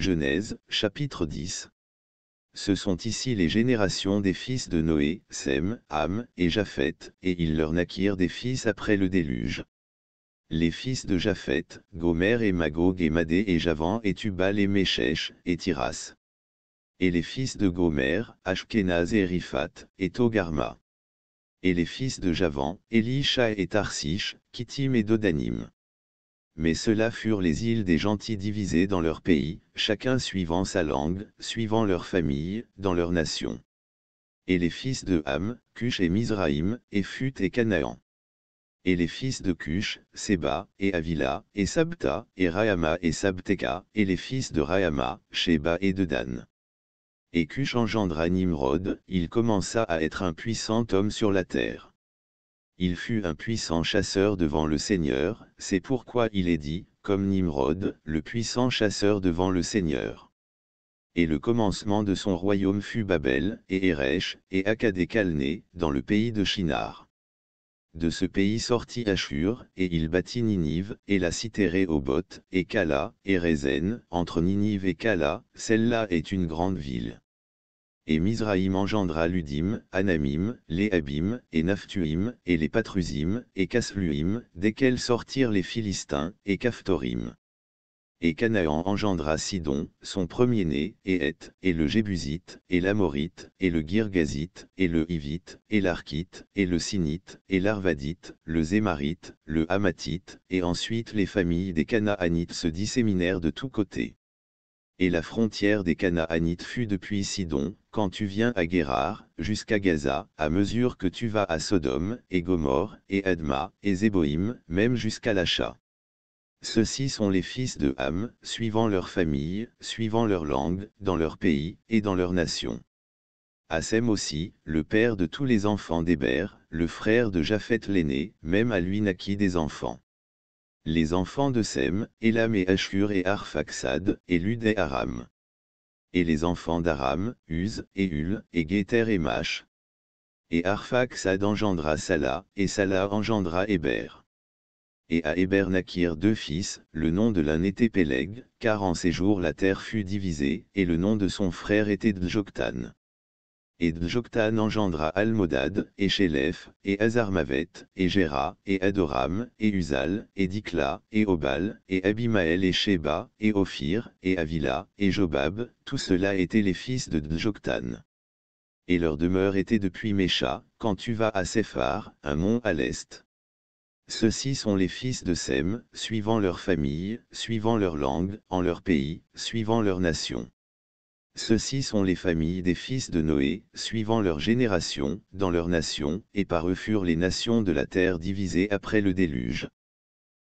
Genèse, chapitre 10. Ce sont ici les générations des fils de Noé, Sem, Am, et Japheth, et ils leur naquirent des fils après le déluge. Les fils de Japheth, Gomer et Magog et Madé et Javan et Tubal et Méchèche, et Tiras. Et les fils de Gomer, Ashkenaz et Riphat, et Togarma. Et les fils de Javan, Elisha et Tarsish, Kittim et Dodanim mais ceux-là furent les îles des gentils divisés dans leur pays, chacun suivant sa langue, suivant leur famille, dans leur nation. Et les fils de Ham, Cush et Mizraïm, et Fut et Canaan. Et les fils de Cush, Seba et Avila, et Sabta, et Rahama et Sabteka, et les fils de Rahama, Sheba et de Dan. Et Cush engendra Nimrod, il commença à être un puissant homme sur la terre il fut un puissant chasseur devant le Seigneur, c'est pourquoi il est dit, comme Nimrod, le puissant chasseur devant le Seigneur. Et le commencement de son royaume fut Babel, et Erech, et Kalné, dans le pays de Shinar. De ce pays sortit Ashur, et il bâtit Ninive, et la cité bottes, et Kala, et Rézen, entre Ninive et Kala, celle-là est une grande ville. Et Mizraïm engendra Ludim, Anamim, les et Naphtuim, et les Patrusim, et Casluim, desquels sortirent les Philistins, et Caphtorim. Et Canaan engendra Sidon, son premier-né, et Heth, et le Jébusite, et l'Amorite, et le Girgazite, et le Hivite, et l'Arkite, et le Sinite, et l'Arvadite, le Zémarite, le Hamatite, et ensuite les familles des Canaanites se disséminèrent de tous côtés et la frontière des Canaanites fut depuis Sidon, quand tu viens à Guérar, jusqu'à Gaza, à mesure que tu vas à Sodome, et Gomorre, et Adma, et Zéboïm, même jusqu'à Lacha. Ceux-ci sont les fils de Ham, suivant leur famille, suivant leur langue, dans leur pays, et dans leur nation. Assem aussi, le père de tous les enfants d'Héber, le frère de Japheth l'aîné, même à lui naquit des enfants les enfants de Sem, Elam et Ashur et Arphaxad, et Lud et Aram. Et les enfants d'Aram, Uz, et Hul, et Gether et Mash. Et Arphaxad engendra Salah, et Salah engendra Héber. Et à Héber naquirent deux fils, le nom de l'un était Peleg, car en ces jours la terre fut divisée, et le nom de son frère était Djoktan et Djoktan engendra Almodad, et Shelef, et Azarmavet, et Géra, et Adoram, et Uzal, et Dikla, et Obal, et Abimael, et Sheba, et Ophir, et Avila, et Jobab, tous cela là étaient les fils de Djokhtan. Et leur demeure était depuis Mécha, quand tu vas à Sephar, un mont à l'est. Ceux-ci sont les fils de Sem, suivant leur famille, suivant leur langue, en leur pays, suivant leur nation. Ceux-ci sont les familles des fils de Noé, suivant leur génération, dans leur nation, et par eux furent les nations de la terre divisées après le déluge.